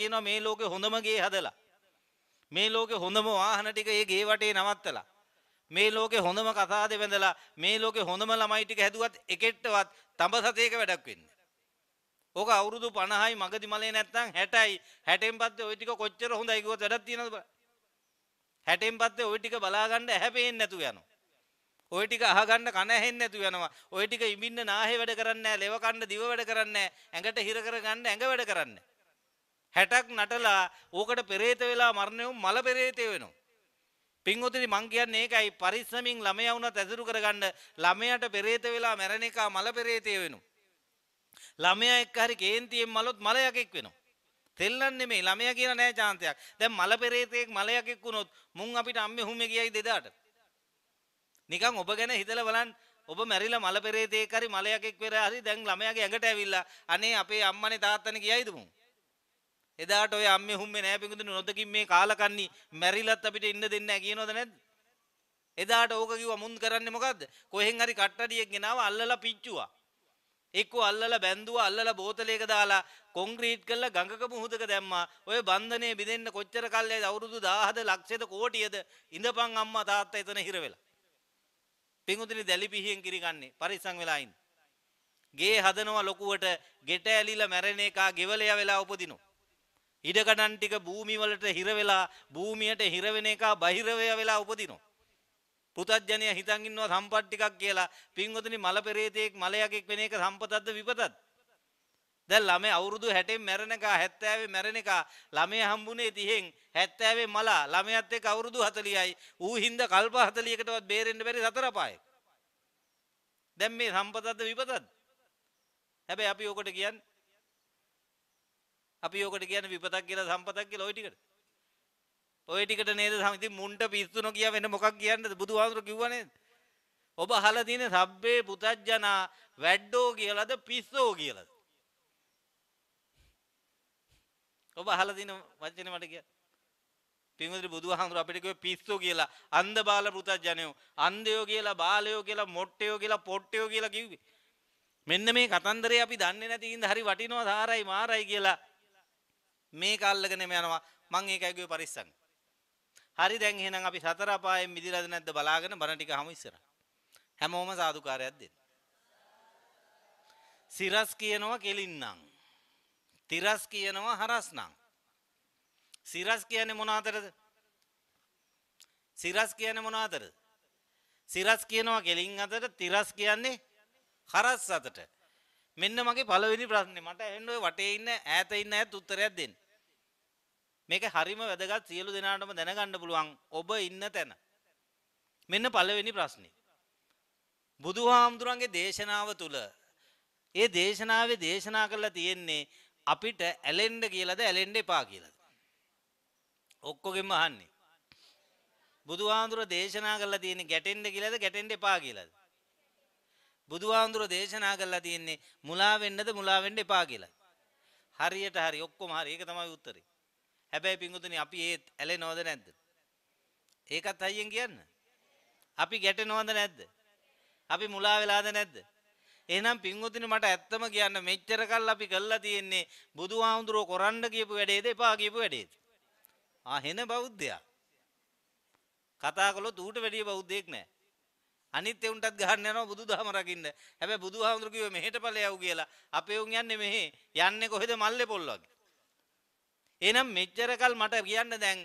කියනවා මේ ලෝකෙ හොඳම ගේ හදලා. මේ ලෝකෙ හොඳම වාහන ටික ඒ ගේ වටේ නවත්තලා. මේ ලෝකෙ හොඳම කතා දෙවඳලා මේ ලෝකෙ හොඳම ළමයි ටික හැදුවත් එකෙට්ටවත් තඹ සතේක වැඩක් වෙන්නේ. ඕක අවුරුදු 50යි මගදි මලේ නැත්තම් 60යි 60න් පස්සේ ওই ටික කොච්චර හොඳයි කිව්වොත් වැඩක් තියනවද බලන්න. 60න් පස්සේ ওই ටික බලා ගන්න ඇහැපෙන්නේ නැතුව යනවා. ඔය ටික අහගන්න කන ඇහෙන්නේ නැතුව යනවා. ඔය ටික ඉඹින්න නාහේ වැඩ කරන්නේ නැහැ, ලෙව කන්න දිව වැඩ කරන්නේ නැහැ, ඇඟට හිර කරගන්න ඇඟ වැඩ කරන්නේ නැහැ. හැටක් නටලා ඕකට පෙරේත වෙලා මරණයවුම් මල පෙරේතය වෙනවා. පින්වතුනි මං කියන්නේ ඒකයි පරිස්සමින් ළමයා වුණත් ඇසුරු කරගන්න ළමයාට පෙරේත වෙලා මැරෙන එක මල පෙරේතය වෙනවා. ළමයා එක්ක හරි කේන්තියෙන් මලොත් මලයකෙක් වෙනවා. තෙල්ලන් නෙමෙයි ළමයා කියලා නෑ chance දැන් මල පෙරේතෙක් මලයකෙක් වුණොත් මුන් අපිට අම්මේ හුමේ ගියයි දෙදාට. නිකන් ඔබ ගැන හිතලා බලන්න ඔබ මැරිලා මල පෙරේතෙක් හරි මලයකෙක් වෙලා හරි දැන් ළමයාගේ ඇඟට ඇවිල්ලා අනේ අපේ අම්මනේ තාත්තනේ කියයිද මුන්. එදාට ඔය අම්මේ හුම්මේ නෑ පිඟුදුනේ නොදකින් මේ කාලකන්ණි මැරිලත් අපිට ඉන්න දෙන්නේ නෑ කියනවද නැද්ද? එදාට ඕක කිව්වා මුන් කරන්නේ මොකද්ද? කොහෙන් හරි කට්ටඩියෙක් ගෙනාව අල්ලලා පිච්චුවා. එක්ක අල්ලලා බැන්දුවා අල්ලලා බෝතලයක දාලා කොන්ක්‍රීට් කරලා ගඟක මුහුදක දැම්මා. ඔය බන්ධනේ බිඳෙන්න කොච්චර කල්යද අවුරුදු 1000ද ලක්ෂයද කෝටියද ඉඳපන් අම්මා තාත්තා එතන හිර වෙලා. පිඟුදුනේ දැලි පිහියෙන් කිරිගන්නේ පරිස්සම් වෙලා ඉන්න. ගේ හදනවා ලොකුවට ගෙට ඇලිලා මැරෙන එකා ගෙවලයා වෙලා උපදිනවා. ඉඩකඩන් ටික භූමිවලට හිර වෙලා භූමියට හිර වෙන එක බහිරවය වෙලා උපදිනවා. පුතත්ජනය හිතන් ඉන්නවා සම්පත් ටිකක් කියලා පින්වතුනි මල පෙරේතෙක් මලයකෙක් වෙන එක සම්පතක්ද විපතක්ද? දැන් ළමේ අවුරුදු 60 මැරෙනකා 70 මැරෙනකා ළමේ හම්බුනේ 30න් 70 මලා ළමයාත් එක්ක අවුරුදු 40යි ඌ හින්දා කල්ප 40කටවත් බේරෙන්න බැරි සතර පායේ. දැන් මේ සම්පතක්ද විපතක්ද? හැබැයි අපි ඔකට කියන්නේ අපි ඕකට කියන්නේ විපතක් කියලා සම්පතක් කියලා ওই ටිකට. ওই ටිකට නේද ඉතින් මුන්ට පිස්සුන කිය වෙන මොකක් කියන්නද බුදුහාමුදුරුවෝ කිව්වා නේද? ඔබ අහලා තියෙන සබ්බේ පුතඥා වැඩෝ කියලාද පිස්සෝ කියලාද? ඔබ අහලා තියෙන වචනේ මට කියන්න. පින්වතුනි බුදුහාමුදුර අපිට කිව්වේ පිස්සෝ කියලා අන්ධ බාල පුතඥයෝ අන්ධයෝ කියලා බාලයෝ කියලා මොට්ටයෝ කියලා පොට්ටයෝ කියලා කිව්වේ මෙන්න මේ කතන්දරේ අපි දන්නේ නැති ඉඳ හරි වටිනවා සාරයි මාරයි කියලා මේ කල්ලගෙනම යනවා මං ඒක ඇගුවේ පරිස්සම් හරි දැන් එහෙනම් අපි සතර අපායෙන් මිදිලාද නැද්ද බලාගෙන බණ ටික හමු ඉස්සර හැමෝම සාදුකාරයක් දෙන්න සිරස් කියනවා කෙලින්නම් තිරස් කියනවා හරස්නම් සිරස් කියන්නේ මොන අතරද සිරස් කියන්නේ මොන අතරද සිරස් කියනවා කෙලින් අතර තිරස් කියන්නේ හරස් අතට මෙන්න මගේ පළවෙනි ප්‍රශ්නේ මට ඇහෙන්න ඔය වටේ ඉන්න ඈත ඉන්න ඈත් උත්තරයක් දෙන්න. මේක හරිම වැදගත් සියලු දෙනාටම දැනගන්න පුළුවන් ඔබ ඉන්න තැන. මෙන්න පළවෙනි ප්‍රශ්නේ. බුදුහාමුදුරන්ගේ දේශනාව තුල ඒ දේශනාවේ දේශනා කරලා තියෙන්නේ අපිට ඇලෙන්ඩ කියලද ඇලෙන්ඩ එපා කියලද. ඔක්කොගෙම අහන්නේ. බුදුහාමුදුර දේශනා කරලා තියෙන ගැටෙන්ඩ කියලද ගැටෙන්ඩ එපා කියලද. බුදුහාමුදුරෝ දේශනා කරලා තියෙන්නේ මුලා වෙන්නද මුලා වෙන්න එපා කියලා. හරියට හරි ඔක්කොම හරි. ඒක තමයි උත්තරේ. හැබැයි පිංගුතුනි අපි ඒ ඇලෙනවද නැද්ද? ඒකත් අයියෙන් කියන්න. අපි ගැටෙනවද නැද්ද? අපි මුලා වෙලාද නැද්ද? එහෙනම් පිංගුතුනි මට ඇත්තම කියන්න මෙච්චර කල් අපි කළා තියෙන්නේ බුදුහාමුදුරෝ කරන්න කියපු වැඩේද එපා කියපු වැඩේද? ආ හෙන බෞද්ධයා. කතා කළොත් ඌට වැඩිය බෞද්ධයෙක් නෑ. අනිත් එවුන්ටත් ගහන්න යනවා බුදුදහම රකින්න. හැබැයි බුදුහාමුදුරු කිව්වේ මෙහෙට ඵලයව් කියලා. අපේ උන් යන්නේ මෙහෙ. යන්නේ කොහෙද මල්ලේ පොල් වගේ. එහෙනම් මෙච්චරකල් මට කියන්න දැන්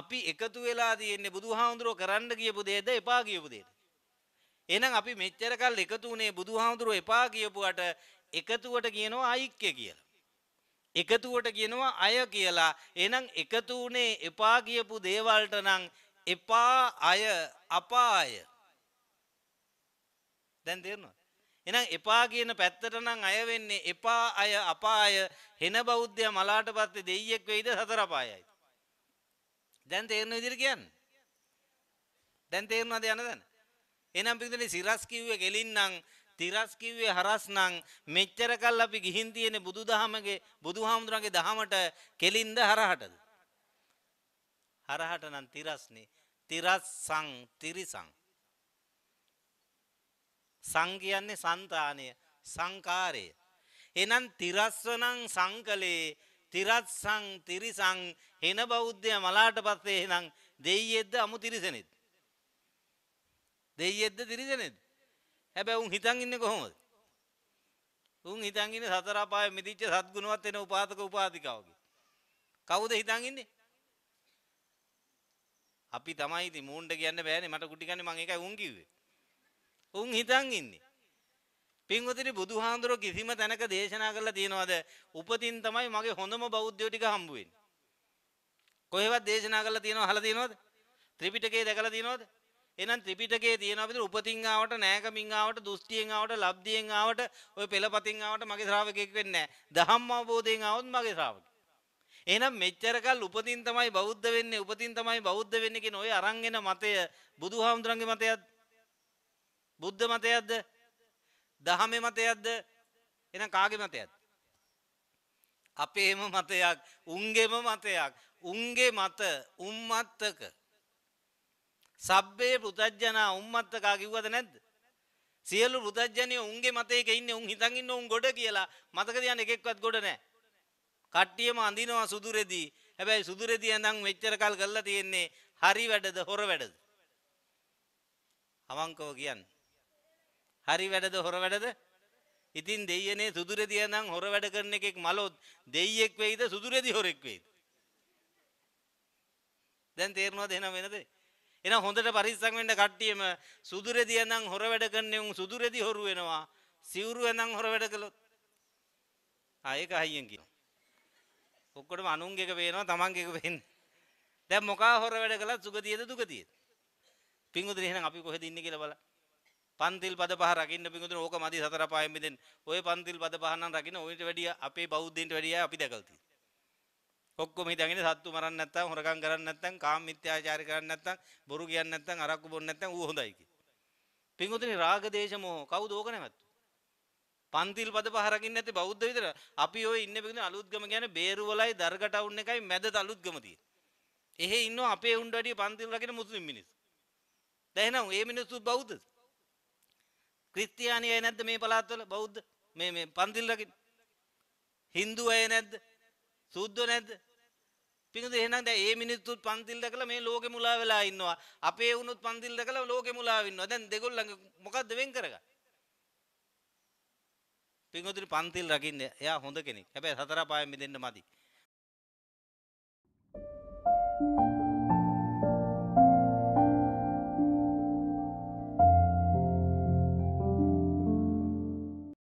අපි එකතු වෙලා තියෙන්නේ බුදුහාමුදුරුවෝ කරන්න කියපු දෙයද එපා කියපු දෙයද? එහෙනම් අපි මෙච්චරකල් එකතු වුණේ බුදුහාමුදුරුවෝ එපා කියපුවට එකතුවට කියනවා අයික්‍ය කියලා. එකතුවට කියනවා අය කියලා. එහෙනම් එකතු වුණේ එපා කියපු දේවල්ට නම් එපා අය අපාය දැන් තේරෙනවද? එහෙනම් එපා කියන පැත්තට නම් අය වෙන්නේ එපා අය අපාය හෙන බෞද්ධය මලාටපත්ති දෙයියෙක් වෙයිද සතර අපායයි. දැන් තේරෙන විදිහට කියන්නේ. දැන් තේරෙනවද යන දැන? එහෙනම් පිටුනේ සිරස් කිව්වේ ගෙලින්නම් තිරස් කිව්වේ හරස් නම් මෙච්චර කල් අපි ගිහින් තියෙන බුදුදහමගේ බුදුහාමුදුරන්ගේ දහමට කෙලින්ද හරහටද හරහට නම් තිරස්නේ තිරස්සං තිරිසං සං කියන්නේ సంతානය සංකාරය එහෙනම් තිරස්වනං සංකලේ තිරත්සං තිරිසං හෙන බෞද්ධය මලාට පස්සේ එහෙනම් දෙයියෙද්ද අමු තිරිසනෙත් දෙයියෙද්ද තිරිසනෙත් හැබැයි උන් හිතන් ඉන්නේ කොහොමද උන් හිතන් ඉන්නේ සතර අපාය මිදිච්ච සත්ගුණවත් වෙන උපාතක උපාතිකාවගේ කවුද හිතන් ඉන්නේ අපි තමයි ඉතින් මූණ්ඩ කියන්න බෑනේ මට කුටි කන්නේ මම ඒකයි උන් කිව්වේ උන් හිතන් ඉන්නේ. පින්වතුනි බුදුහාඳුර කිසිම තැනක දේශනා කරලා තියනවාද? උපතින් තමයි මගේ හොඳම බෞද්ධයෝ ටික හම්බ වෙන්නේ. කොහෙවත් දේශනා කරලා තියනව අහලා තියනවද? ත්‍රිපිටකේ දැකලා තියනවද? එහෙනම් ත්‍රිපිටකයේ තියෙනවා විතර උපතින් ආවට නෑකමින් ආවට දුස්තියෙන් ආවට ලබ්ධියෙන් ආවට ඔය පෙළපතින් ආවට මගේ ශ්‍රාවකෙක් වෙන්නේ නෑ. දහම් අවබෝධයෙන් ආවොත් මගේ ශ්‍රාවකෙක්. එහෙනම් මෙච්චරකල් උපතින් තමයි බෞද්ධ වෙන්නේ උපතින් තමයි බෞද්ධ වෙන්නේ කියන ওই අරන් එන මතය බුදුහාමුදුරන්ගේ මතයත් බුද්ධ මතයක්ද දහමේ මතයක්ද එන කාගේ මතයක්ද අපේම මතයක් උන්ගේම මතයක් උන්ගේ මත උම්මත්තක සබ්බේ පෘතජ්ජනා උම්මත්තකා කිව්වද නැද්ද සියලු පෘතජ්ජනය උන්ගේ මතයක ඉන්න උන් හිතන් ඉන්න උන් ගොඩ කියලා මතක තියන්න එකෙක්වත් ගොඩ නැහැ කට්ටියම අඳිනවා සුදුරෙදී හැබැයි සුදුරෙදී ඇඳන් මෙච්චර කල් කරලා තියෙන්නේ හරි වැඩද හොර වැඩද අවංකව කියන්නේ හරි වැඩද හොර වැඩද ඉතින් දෙයනේ සුදුරෙදිය නම් හොර වැඩ කරන එකෙක් මලොත් දෙයියෙක් වෙයිද සුදුරෙදි හොරෙක් වෙයිද දැන් තේරෙනවද එහෙනම් වෙනද එහෙනම් හොඳට පරිස්සම් වෙන්න කට්ටියම සුදුරෙදිය නම් හොර වැඩ කරන උන් සුදුරෙදි හොරු වෙනවා සිවුරු නම් හොර වැඩ කළොත් ආ ඒක අයියෙන් කියනවා ඔක්කොටම අනුන්ගේ එක පේනවා තමන්ගේ එක පේන්නේ දැන් මොකා හොර වැඩ කළත් සුගතියද දුගතියද පින්වතුනි එහෙනම් අපි කොහෙද ඉන්නේ කියලා බලන්න පන්තිල් පද පහ රකින්න පිඟුතුන ඕක මදි සතර පායෙන් මිදෙන්න. ඔය පන්තිල් පද පහ නම් රකින්න ඔයිට වැඩිය අපේ බෞද්ධයින්ට වැඩිය අපි දැකලා තියෙනවා. ඔක්කොම හිතගෙන සත්තු මරන්න නැත්තම් හොරකම් කරන්න නැත්තම් කාම මිත්‍යාචාර කරන්න නැත්තම් බොරු කියන්නේ නැත්තම් අරක්කු බොන්න නැත්තම් ඌ හොඳයි කි. පිඟුතුනේ රාග දේශ මොහ කවුද ඕක නැවතු? පන්තිල් පද පහ රකින්න නැති බෞද්ධ විතර අපි ඔය ඉන්නේ පිඟුතුනේ අලුත්ගම කියන්නේ බේරුවලයි දර්ග ටවුන් එකයි මැද අලුත්ගම තියෙන. එහෙ ඉන්නවා අපේ උණ්ඩ වැඩිය පන්තිල් රකින්න මුස්ලිම් මිනිස්සු. දැන් එහෙනම් මේ මිනිස්සු බෞද්ධද? ක්‍රිස්තියානි අය නැද්ද මේ පළාත්වල බෞද්ධ මේ මේ පන්තිල් රකින්න හින්දු අය නැද්ද සුද්ධ නැද්ද පිඟුද එහෙනම් දැන් මේ මිනිස්සුත් පන්තිල් දැකලා මේ ලෝකෙ මුලා වෙලා ඉන්නවා අපේ වුණුත් පන්තිල් දැකලා ලෝකෙ මුලා වෙනවා දැන් දෙගොල්ලන්ගේ මොකද්ද වෙන් කරගන්නේ පිඟුදුනි පන්තිල් රකින්න එයා හොඳ කෙනෙක් හැබැයි සතර පායෙන් මිදෙන්න මදි